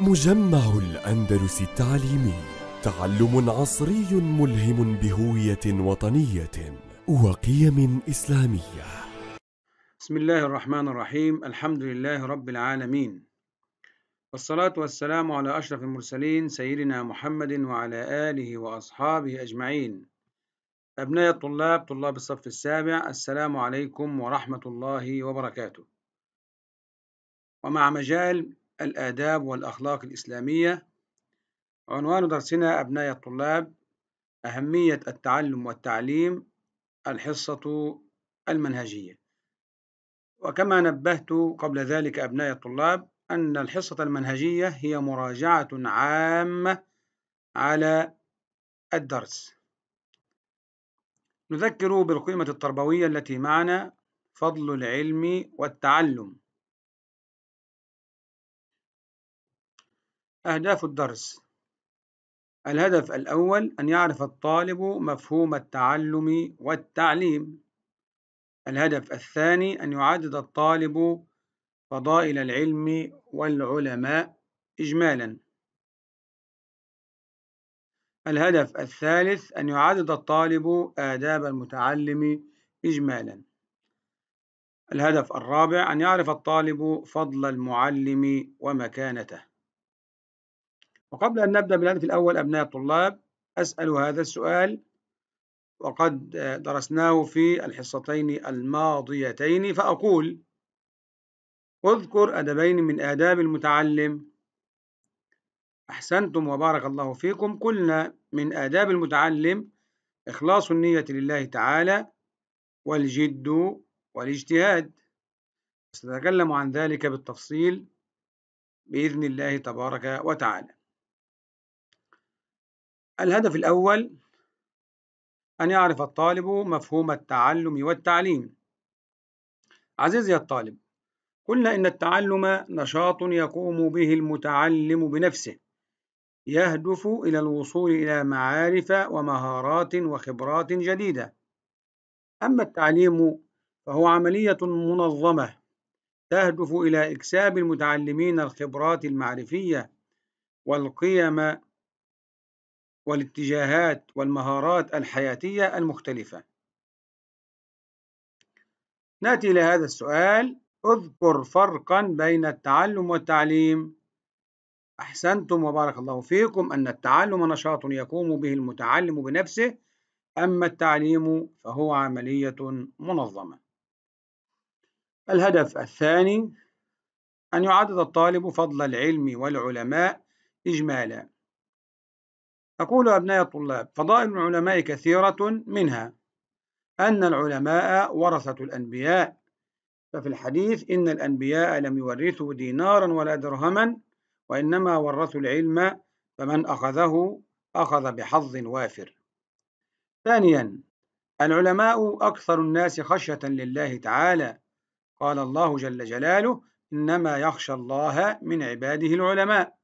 مجمع الأندلس التعليمي تعلم عصري ملهم بهوية وطنية وقيم إسلامية بسم الله الرحمن الرحيم الحمد لله رب العالمين والصلاة والسلام على أشرف المرسلين سيدنا محمد وعلى آله وأصحابه أجمعين أبناء الطلاب طلاب الصف السابع السلام عليكم ورحمة الله وبركاته ومع مجال الآداب والأخلاق الإسلامية عنوان درسنا أبناء الطلاب أهمية التعلم والتعليم الحصة المنهجية وكما نبهت قبل ذلك أبناء الطلاب أن الحصة المنهجية هي مراجعة عامة على الدرس نذكر بالقيمة التربوية التي معنا فضل العلم والتعلم أهداف الدرس الهدف الأول أن يعرف الطالب مفهوم التعلم والتعليم الهدف الثاني أن يعدد الطالب فضائل العلم والعلماء إجمالا الهدف الثالث أن يعدد الطالب آداب المتعلم إجمالا الهدف الرابع أن يعرف الطالب فضل المعلم ومكانته وقبل أن نبدأ بالهدف الأول أبناء الطلاب أسأل هذا السؤال وقد آه، درسناه في الحصتين الماضيتين فأقول اذكر أدبين من آداب المتعلم أحسنتم وبارك الله فيكم قلنا من آداب المتعلم إخلاص النية لله تعالى والجد والاجتهاد سنتكلم عن ذلك بالتفصيل بإذن الله تبارك وتعالى الهدف الأول أن يعرف الطالب مفهوم التعلم والتعليم عزيزي الطالب قلنا إن التعلم نشاط يقوم به المتعلم بنفسه يهدف إلى الوصول إلى معارف ومهارات وخبرات جديدة أما التعليم فهو عملية منظمة تهدف إلى إكساب المتعلمين الخبرات المعرفية والقيم والاتجاهات والمهارات الحياتية المختلفة نأتي إلى هذا السؤال اذكر فرقا بين التعلم والتعليم أحسنتم وبارك الله فيكم أن التعلم نشاط يقوم به المتعلم بنفسه أما التعليم فهو عملية منظمة الهدف الثاني أن يعدد الطالب فضل العلم والعلماء إجمالا أقول أبناء الطلاب فضائل العلماء كثيرة منها أن العلماء ورثة الأنبياء ففي الحديث إن الأنبياء لم يورثوا دينارا ولا درهما وإنما ورثوا العلم فمن أخذه أخذ بحظ وافر ثانيا العلماء أكثر الناس خشية لله تعالى قال الله جل جلاله إنما يخشى الله من عباده العلماء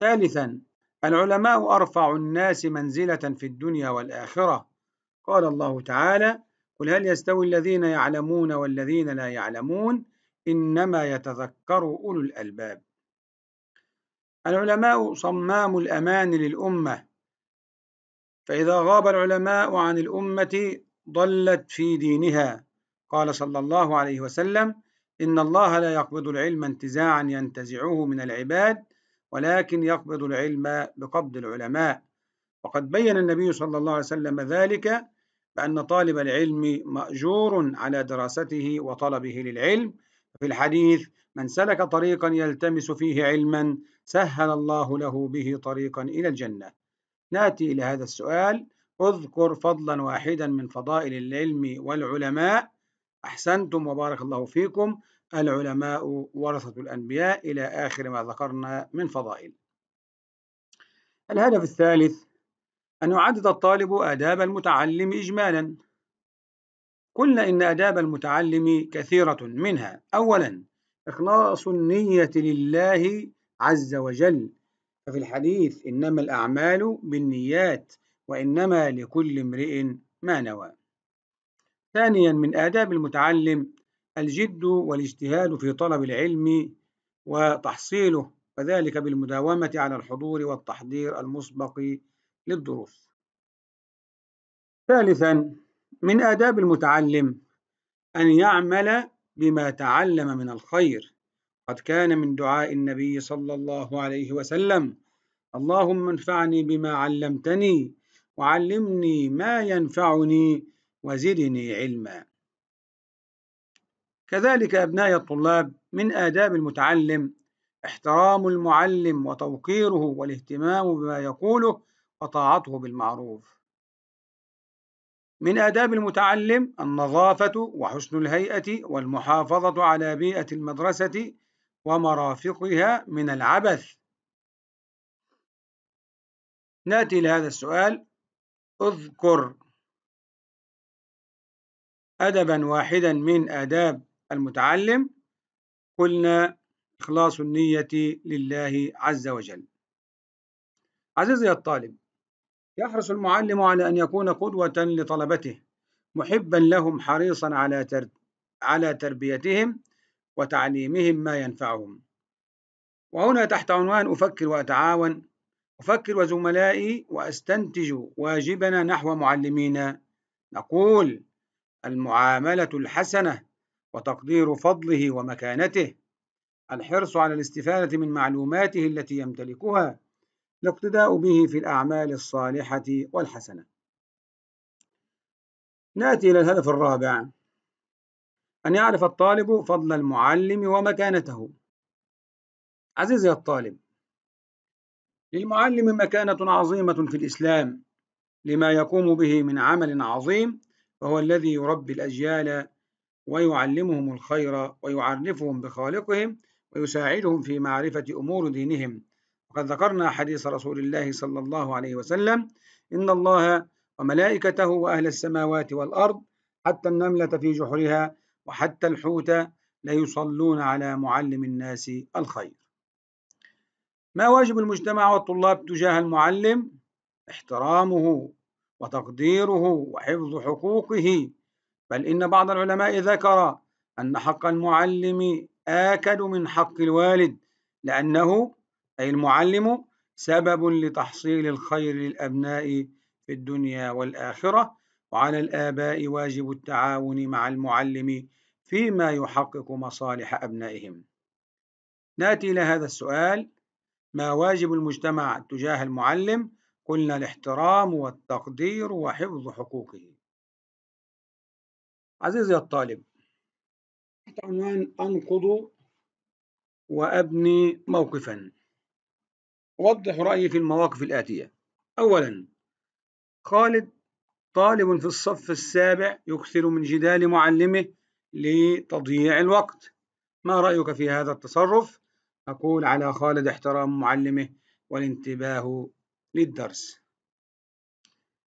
ثالثا العلماء أرفع الناس منزلة في الدنيا والآخرة قال الله تعالى قل هل يستوي الذين يعلمون والذين لا يعلمون إنما يتذكر أولو الألباب العلماء صمام الأمان للأمة فإذا غاب العلماء عن الأمة ضلت في دينها قال صلى الله عليه وسلم إن الله لا يقبض العلم انتزاعا ينتزعه من العباد ولكن يقبض العلم بقبض العلماء وقد بين النبي صلى الله عليه وسلم ذلك بأن طالب العلم مأجور على دراسته وطلبه للعلم في الحديث من سلك طريقا يلتمس فيه علما سهل الله له به طريقا إلى الجنة ناتي إلى هذا السؤال اذكر فضلا واحدا من فضائل العلم والعلماء أحسنتم وبارك الله فيكم العلماء ورثة الأنبياء إلى آخر ما ذكرنا من فضائل الهدف الثالث أن يعدد الطالب آداب المتعلم إجمالا قلنا إن آداب المتعلم كثيرة منها أولا إخلاص النية لله عز وجل ففي الحديث إنما الأعمال بالنيات وإنما لكل امرئ ما نوى ثانيا من آداب المتعلم الجد والاجتهاد في طلب العلم وتحصيله وذلك بالمداومة على الحضور والتحضير المسبق للدروس ثالثا من آداب المتعلم أن يعمل بما تعلم من الخير قد كان من دعاء النبي صلى الله عليه وسلم اللهم انفعني بما علمتني وعلمني ما ينفعني وزدني علما كذلك أبنائي الطلاب من آداب المتعلم احترام المعلم وتوقيره والاهتمام بما يقوله وطاعته بالمعروف من آداب المتعلم النظافة وحسن الهيئة والمحافظة على بيئة المدرسة ومرافقها من العبث ناتي لهذا السؤال اذكر أدبا واحدا من آداب المتعلم قلنا إخلاص النية لله عز وجل عزيزي الطالب يحرص المعلم على أن يكون قدوة لطلبته محبا لهم حريصا على تر... على تربيتهم وتعليمهم ما ينفعهم وهنا تحت عنوان أفكر وأتعاون أفكر وزملائي وأستنتج واجبنا نحو معلمينا نقول المعاملة الحسنة وتقدير فضله ومكانته الحرص على الاستفادة من معلوماته التي يمتلكها الاقتداء به في الأعمال الصالحة والحسنة نأتي إلى الهدف الرابع أن يعرف الطالب فضل المعلم ومكانته عزيزي الطالب للمعلم مكانة عظيمة في الإسلام لما يقوم به من عمل عظيم وهو الذي يربي الأجيال ويعلمهم الخير ويعرفهم بخالقهم ويساعدهم في معرفة أمور دينهم وقد ذكرنا حديث رسول الله صلى الله عليه وسلم إن الله وملائكته وأهل السماوات والأرض حتى النملة في جحرها وحتى الحوت ليصلون على معلم الناس الخير ما واجب المجتمع والطلاب تجاه المعلم؟ احترامه وتقديره وحفظ حقوقه بل إن بعض العلماء ذكر أن حق المعلم آكد من حق الوالد لأنه أي المعلم سبب لتحصيل الخير للأبناء في الدنيا والآخرة وعلى الآباء واجب التعاون مع المعلم فيما يحقق مصالح أبنائهم ناتي إلى هذا السؤال ما واجب المجتمع تجاه المعلم قلنا الاحترام والتقدير وحفظ حقوقه عزيزي الطالب تحت عنوان أنقض وأبني موقفا أوضح رأيي في المواقف الآتية أولا خالد طالب في الصف السابع يكثر من جدال معلمه لتضييع الوقت ما رأيك في هذا التصرف؟ أقول على خالد احترام معلمه والانتباه للدرس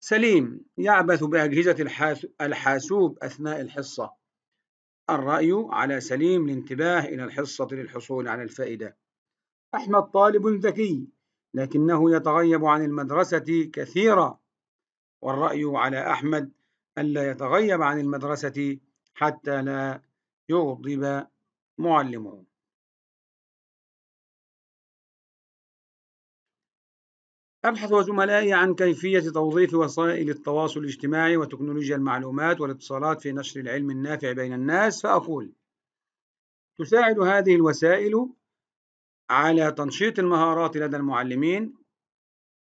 سليم يعبث بأجهزة الحاسوب أثناء الحصة الرأي على سليم الانتباه إلى الحصة للحصول على الفائدة أحمد طالب ذكي لكنه يتغيب عن المدرسة كثيرا والرأي على أحمد ألا يتغيب عن المدرسة حتى لا يغضب معلمه أبحث وزملائي عن كيفية توظيف وسائل التواصل الاجتماعي وتكنولوجيا المعلومات والاتصالات في نشر العلم النافع بين الناس فأقول تساعد هذه الوسائل على تنشيط المهارات لدى المعلمين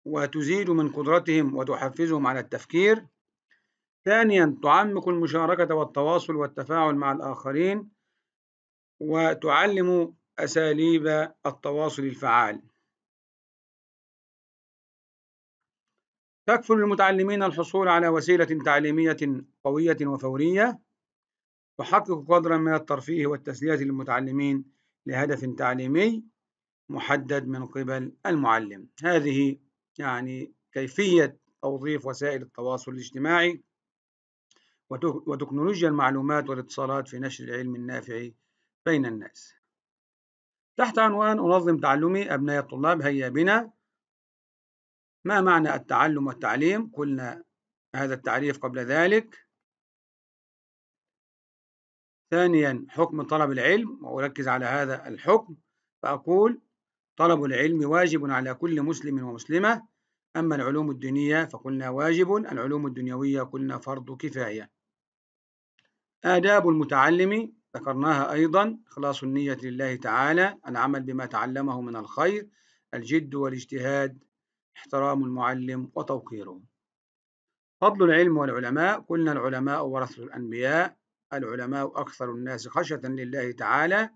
وتزيد من قدرتهم وتحفزهم على التفكير ثانيا تعمق المشاركة والتواصل والتفاعل مع الآخرين وتعلم أساليب التواصل الفعال تكفل المتعلمين الحصول على وسيلة تعليمية قوية وفورية تحقق قدرا من الترفيه والتسلية للمتعلمين لهدف تعليمي محدد من قبل المعلم هذه يعني كيفية توظيف وسائل التواصل الاجتماعي وتكنولوجيا المعلومات والاتصالات في نشر العلم النافع بين الناس تحت عنوان أنظم تعلمي أبناء الطلاب هيا بنا ما معنى التعلم والتعليم؟ قلنا هذا التعريف قبل ذلك ثانيا حكم طلب العلم وأركز على هذا الحكم فأقول طلب العلم واجب على كل مسلم ومسلمة أما العلوم الدينية فقلنا واجب العلوم الدنيوية قلنا فرض كفاية آداب المتعلم ذكرناها أيضا إخلاص النية لله تعالى العمل بما تعلمه من الخير الجد والاجتهاد احترام المعلم وتوقيره فضل العلم والعلماء قلنا العلماء ورثة الأنبياء العلماء أكثر الناس خشية لله تعالى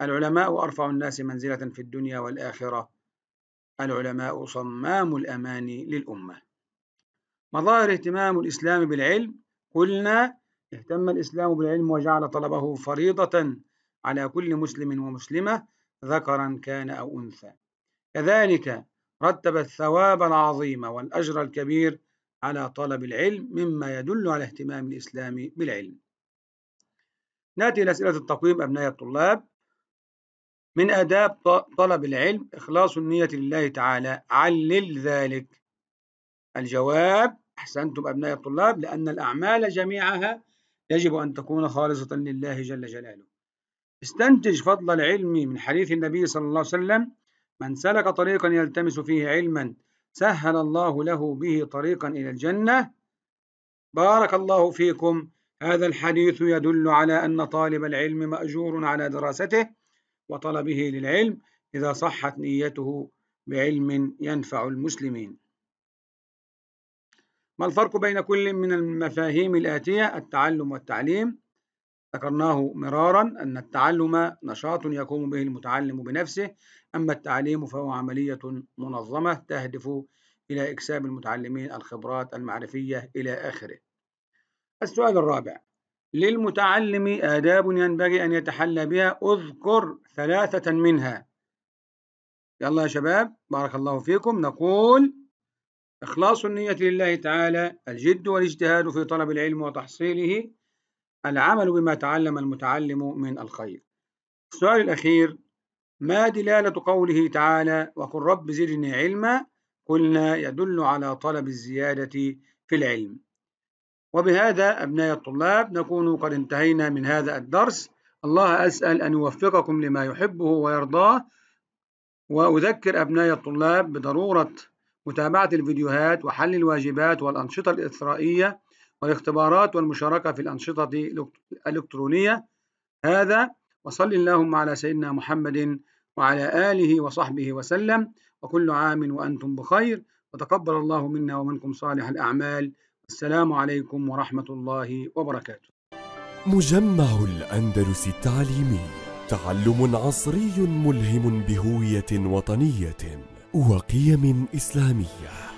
العلماء أرفع الناس منزلة في الدنيا والآخرة العلماء صمام الأمان للأمة مظاهر اهتمام الإسلام بالعلم قلنا اهتم الإسلام بالعلم وجعل طلبه فريضة على كل مسلم ومسلمة ذكرا كان أو أنثى كذلك رتب الثواب العظيم والأجر الكبير على طلب العلم مما يدل على اهتمام الإسلام بالعلم نأتي إلى أسئلة التقويم أبناء الطلاب من آداب طلب العلم إخلاص النية لله تعالى علل ذلك الجواب أحسنتم أبناء الطلاب لأن الأعمال جميعها يجب أن تكون خالصة لله جل جلاله استنتج فضل العلم من حديث النبي صلى الله عليه وسلم من سلك طريقا يلتمس فيه علما سهل الله له به طريقا إلى الجنة بارك الله فيكم هذا الحديث يدل على أن طالب العلم مأجور على دراسته وطلبه للعلم إذا صحت نيته بعلم ينفع المسلمين ما الفرق بين كل من المفاهيم الآتية التعلم والتعليم ذكرناه مرارا أن التعلم نشاط يقوم به المتعلم بنفسه أما التعليم فهو عملية منظمة تهدف إلى إكساب المتعلمين الخبرات المعرفية إلى آخره السؤال الرابع للمتعلم آداب ينبغي أن يتحلى بها اذكر ثلاثة منها يلا يا شباب بارك الله فيكم نقول إخلاص النية لله تعالى الجد والاجتهاد في طلب العلم وتحصيله العمل بما تعلم المتعلم من الخير السؤال الأخير ما دلالة قوله تعالى وقل رب زدني علما قلنا يدل على طلب الزيادة في العلم وبهذا أبناء الطلاب نكون قد انتهينا من هذا الدرس الله أسأل أن يوفقكم لما يحبه ويرضاه وأذكر أبناء الطلاب بضرورة متابعة الفيديوهات وحل الواجبات والأنشطة الإثرائية والاختبارات والمشاركة في الأنشطة الإلكترونية هذا وصل اللهم على سيدنا محمد وعلى آله وصحبه وسلم وكل عام وأنتم بخير وتقبل الله منا ومنكم صالح الأعمال السلام عليكم ورحمة الله وبركاته مجمع الأندلس التعليمي تعلم عصري ملهم بهوية وطنية وقيم إسلامية